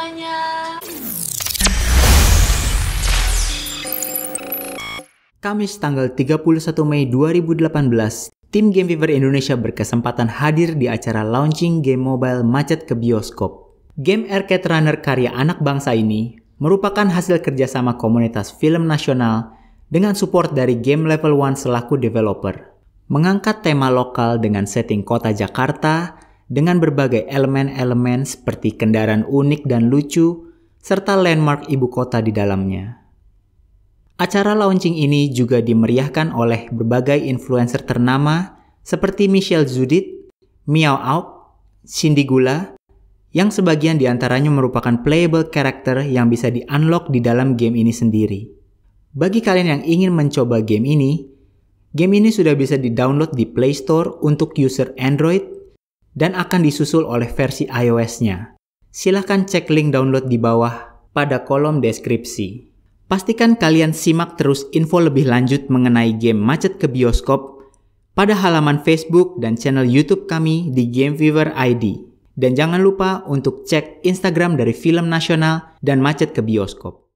semuanya. Kamis tanggal 31 Mei 2018, tim Game Fever Indonesia berkesempatan hadir di acara launching game mobile Macet ke Bioskop. Game Arcade Runner karya anak bangsa ini merupakan hasil kerjasama komunitas film nasional dengan support dari Game Level One selaku developer. Mengangkat tema lokal dengan setting kota Jakarta dengan berbagai elemen-elemen seperti kendaraan unik dan lucu, serta landmark ibu kota di dalamnya. Acara launching ini juga dimeriahkan oleh berbagai influencer ternama seperti Michelle Judith, Miao Auk, Cindy Gula, yang sebagian diantaranya merupakan playable character yang bisa di-unlock di dalam game ini sendiri. Bagi kalian yang ingin mencoba game ini, Game ini sudah bisa di-download di Play Store untuk user Android dan akan disusul oleh versi iOS-nya. Silahkan cek link download di bawah pada kolom deskripsi. Pastikan kalian simak terus info lebih lanjut mengenai game Macet ke Bioskop pada halaman Facebook dan channel YouTube kami di Game Fever ID. Dan jangan lupa untuk cek Instagram dari Film Nasional dan Macet ke Bioskop.